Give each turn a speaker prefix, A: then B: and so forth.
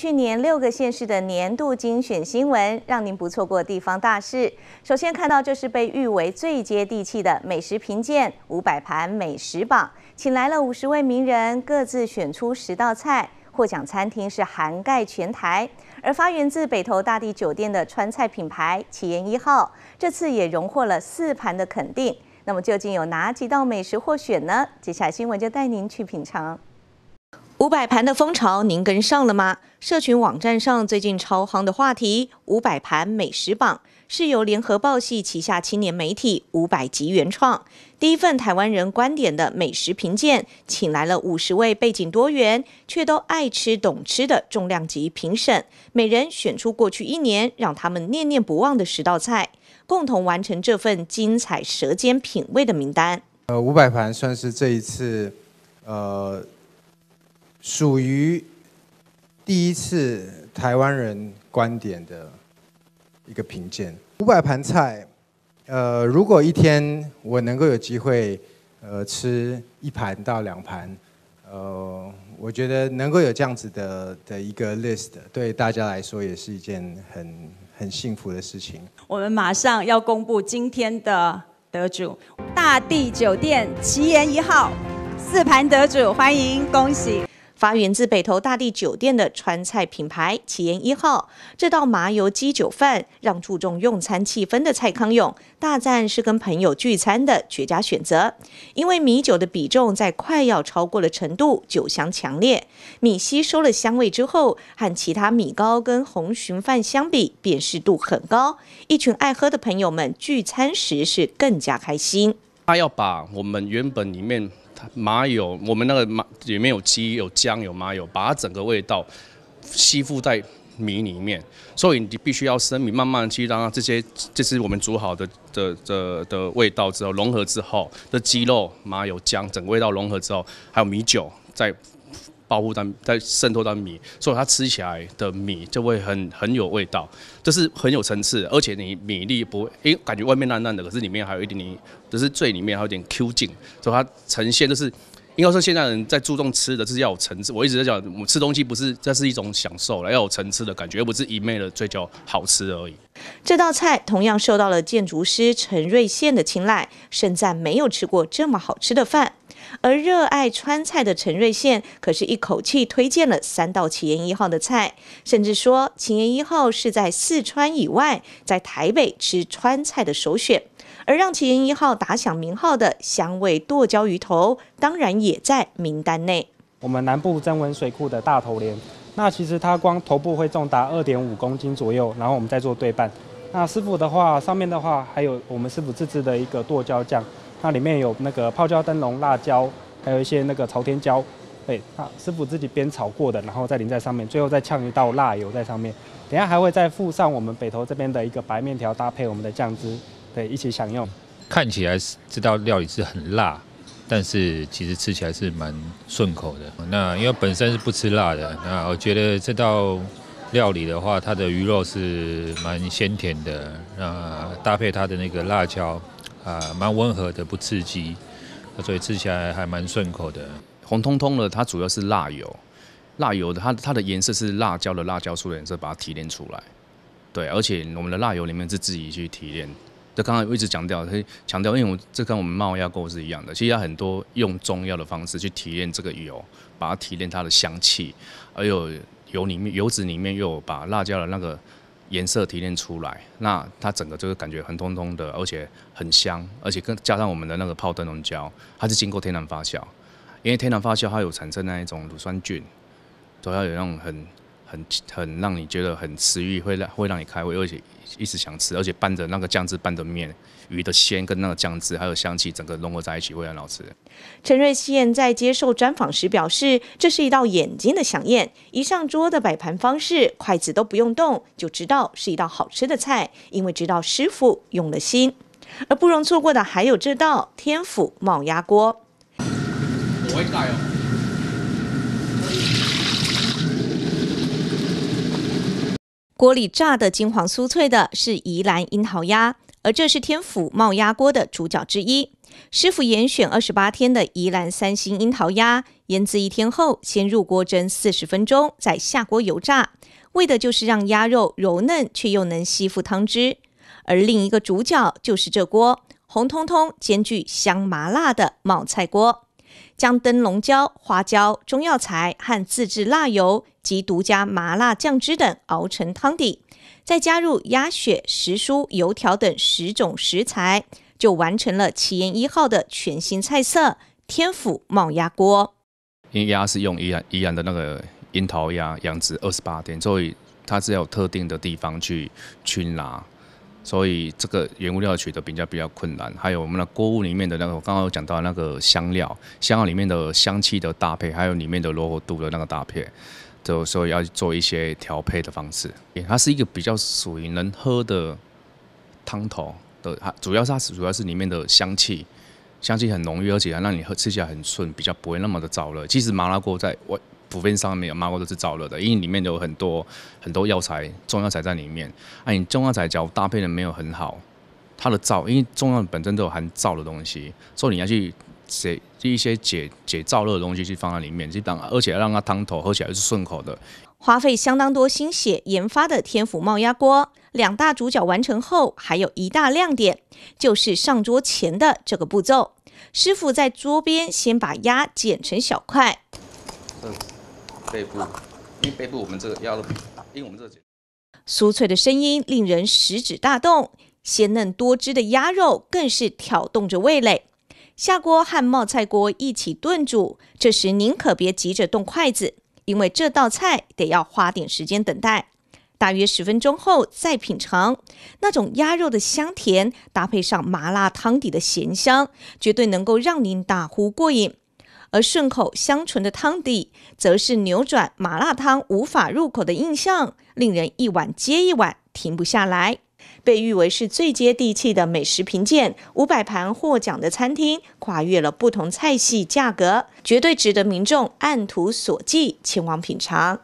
A: 去年六个县市的年度精选新闻，让您不错过地方大事。首先看到就是被誉为最接地气的美食评鉴——五百盘美食榜，请来了五十位名人，各自选出十道菜。获奖餐厅是涵盖全台，而发源自北投大地酒店的川菜品牌“企业一号”，这次也荣获了四盘的肯定。那么究竟有哪几道美食获选呢？接下来新闻就带您去品尝。五百盘的风潮，您跟上了吗？社群网站上最近超夯的话题“五百盘美食榜”，是由联合报系旗下青年媒体五百集原创，第一份台湾人观点的美食评鉴，请来了五十位背景多元却都爱吃懂吃的重量级评审，每人选出过去一年让他们念念不忘的十道菜，共同完成这份精彩舌尖品味的名单。
B: 呃，五百盘算是这一次，呃。属于第一次台湾人观点的一个评鉴。五百盘菜，呃，如果一天我能够有机会，呃，吃一盘到两盘，呃，我觉得能够有这样子的的一个 list，对大家来说也是一件很很幸福的事情。
A: 我们马上要公布今天的得主，大地酒店奇岩一号四盘得主，欢迎恭喜！发源自北投大地酒店的川菜品牌“启宴一号”这道麻油鸡酒饭，让注重用餐气氛的蔡康永大赞是跟朋友聚餐的绝佳选择，因为米酒的比重在快要超过了程度，酒香强烈，米吸收了香味之后，和其他米糕跟红鲟饭相比，辨识度很高，一群爱喝的朋友
B: 们聚餐时是更加开心。他要把我们原本里面。麻油，我们那个麻里面有鸡、有姜、有麻油，把它整个味道吸附在米里面，所以你必须要生米慢慢去让它这些，这是我们煮好的的的的味道之后融合之后的鸡肉、麻油、姜，整个味道融合之后，还有米酒再保护到在渗透到米，所以它吃起来的米就会很很有味道，就是很有层次。而且你米粒不会，因为感觉外面烂烂的，可是里面还有一点点，就是最里面还有点 Q 劲，所以它呈现就是应该说现在人在注重吃的，是要有层次。我一直在讲，我们吃东西不是，这是一种享受了，要有层次的感觉，又不是一昧的追求好吃而已。
A: 这道菜同样受到了建筑师陈瑞宪的青睐，盛赞没有吃过这么好吃的饭。而热爱川菜的陈瑞宪可是一口气推荐了三道奇缘一号的菜，甚至说奇缘一号是在四川以外，在台北吃川菜的首选。而让奇缘一号打响名号的香味剁椒鱼头，当
B: 然也在名单内。我们南部增温水库的大头莲，那其实它光头部会重达二点五公斤左右，然后我们再做对半。那师傅的话，上面的话还有我们师傅自制的一个剁椒酱。它里面有那个泡椒灯笼辣椒，还有一些那个朝天椒，对，那师傅自己煸炒过的，然后再淋在上面，最后再呛一道辣油在上面。等下还会再附上我们北投这边的一个白面条，搭配我们的酱汁，对，一起享用。看起来是这道料理是很辣，但是其实吃起来是蛮顺口的。那因为本身是不吃辣的，那我觉得这道料理的话，它的鱼肉是蛮鲜甜的，那搭配它的那个辣椒。啊，蛮温和的，不刺激，所以吃起来还蛮顺口的。红彤彤的，它主要是辣油，辣油的它它的颜色是辣椒的辣椒素的颜色，把它提炼出来。对，而且我们的辣油里面是自己去提炼。这刚刚我一直强调，强调，因为我这跟我们冒药膏是一样的，其实很多用中药的方式去提炼这个油，把它提炼它的香气，而有油里面油脂里面又把辣椒的那个。颜色提炼出来，那它整个就是感觉很通通的，而且很香，而且更加上我们的那个泡灯笼椒，它是经过天然发酵，因为天然发酵它有产生那一种乳酸菌，都要有那种很。很很让你觉得很食欲，会让会让你开胃，而且一直想吃，而且拌着那个酱汁拌的面，鱼的鲜跟那个酱汁还有香气，整个融合在一起，会很好吃。
A: 陈瑞宪在接受专访时表示，这是一道眼睛的飨宴，一上桌的摆盘方式，筷子都不用动就知道是一道好吃的菜，因为知道师傅用了心。而不容错过的还有这道天府冒鸭锅。锅里炸的金黄酥脆的是宜兰樱桃鸭，而这是天府冒鸭锅的主角之一。师傅严选二十八天的宜兰三星樱桃鸭，腌制一天后，先入锅蒸四十分钟，再下锅油炸，为的就是让鸭肉柔嫩却又能吸附汤汁。而另一个主角就是这锅红彤彤、兼具香麻辣的冒菜锅。将灯笼椒、花椒、中药材和自制辣油及独家麻辣酱汁等熬成汤底，再加入鸭血、时蔬、油条等十种食材，就完成了“奇岩一号”的全新菜色——天府冒鸭锅。
B: 因鸭是用宜兰宜兰的那个樱桃鸭养殖二十八天，所以它是有特定的地方去去拿。所以这个原物料取得比较比较困难，还有我们的锅物里面的那个刚刚讲到那个香料，香料里面的香气的搭配，还有里面的柔和度的那个搭配，就所以要做一些调配的方式。它是一个比较属于能喝的汤头的，它主要是它主要是里面的香气，香气很浓郁，而且还让你喝吃起来很顺，比较不会那么的燥热。其实麻辣锅在外普遍上面有麻锅都是燥热的，因为里面有很多很多药材、中药材在里面。哎，你中药材角搭配的没有很好，它的燥，因为中药本身都有含燥的东西，所以你要去解一些解解燥热的东西去放在里面去当，而且让它汤头喝起来是顺口的。
A: 花费相当多心血研发的天府冒鸭锅，两大主角完成后，还有一大亮点就是上桌前的这个步骤。师傅在桌边先把鸭剪成小块。
B: 嗯。背部，因为背部我们这个鸭的，因为我们这个
A: 酥脆的声音令人食指大动，鲜嫩多汁的鸭肉更是挑动着味蕾。下锅和冒菜锅一起炖煮，这时您可别急着动筷子，因为这道菜得要花点时间等待。大约十分钟后再品尝，那种鸭肉的香甜搭配上麻辣汤底的咸香，绝对能够让您大呼过瘾。而顺口香醇的汤底，则是扭转麻辣汤无法入口的印象，令人一碗接一碗停不下来。被誉为是最接地气的美食评鉴，五百盘获奖的餐厅，跨越了不同菜系、价格，绝对值得民众按图索骥前往品尝。